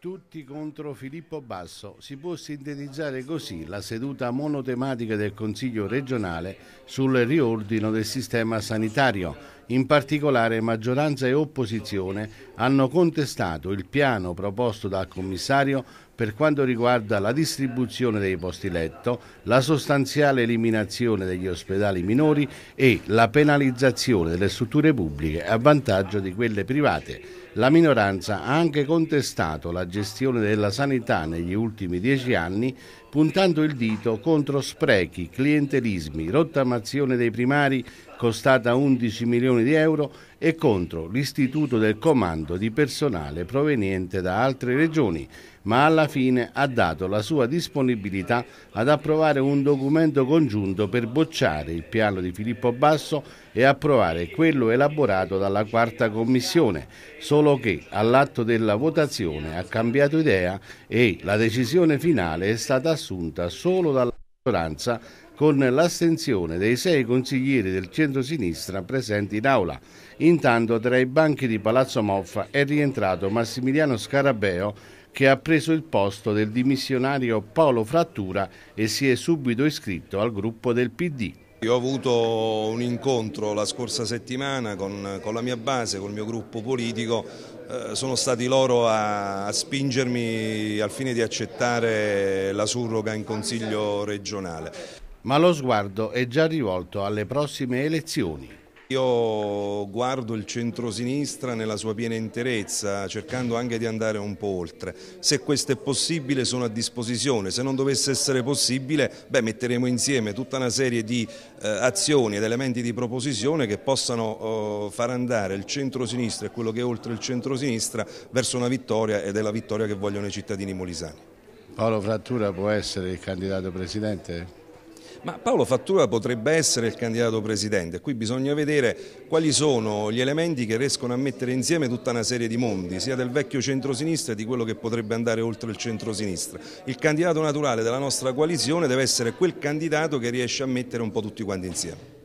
tutti contro Filippo Basso. Si può sintetizzare così la seduta monotematica del Consiglio regionale sul riordino del sistema sanitario. In particolare maggioranza e opposizione hanno contestato il piano proposto dal commissario per quanto riguarda la distribuzione dei posti letto, la sostanziale eliminazione degli ospedali minori e la penalizzazione delle strutture pubbliche a vantaggio di quelle private. La minoranza ha anche contestato la gestione della sanità negli ultimi dieci anni, puntando il dito contro sprechi, clientelismi, rottamazione dei primari costata 11 milioni di euro e contro l'istituto del comando di personale proveniente da altre regioni ma alla fine ha dato la sua disponibilità ad approvare un documento congiunto per bocciare il piano di Filippo Basso e approvare quello elaborato dalla quarta commissione, solo che all'atto della votazione ha cambiato idea e la decisione finale è stata assunta solo dalla maggioranza con l'astensione dei sei consiglieri del centro-sinistra presenti in aula. Intanto tra i banchi di Palazzo Moffa è rientrato Massimiliano Scarabeo che ha preso il posto del dimissionario Paolo Frattura e si è subito iscritto al gruppo del PD. Io ho avuto un incontro la scorsa settimana con, con la mia base, col mio gruppo politico, eh, sono stati loro a, a, spingermi al fine di accettare la surroga in Consiglio regionale. Ma lo sguardo è già rivolto alle prossime elezioni. Io guardo il centrosinistra nella sua piena interezza, cercando anche di andare un po' oltre. Se questo è possibile sono a disposizione, se non dovesse essere possibile beh, metteremo insieme tutta una serie di eh, azioni ed elementi di proposizione che possano eh, far andare il centrosinistra e quello che è oltre il centrosinistra verso una vittoria ed è la vittoria che vogliono i cittadini molisani. Paolo Frattura può essere il candidato presidente? Ma Paolo Fattura potrebbe essere il candidato presidente, qui bisogna vedere quali sono gli elementi che riescono a mettere insieme tutta una serie di mondi, sia del vecchio centrosinistra che di quello che potrebbe andare oltre il centrosinistra. Il candidato naturale della nostra coalizione deve essere quel candidato che riesce a mettere un po' tutti quanti insieme.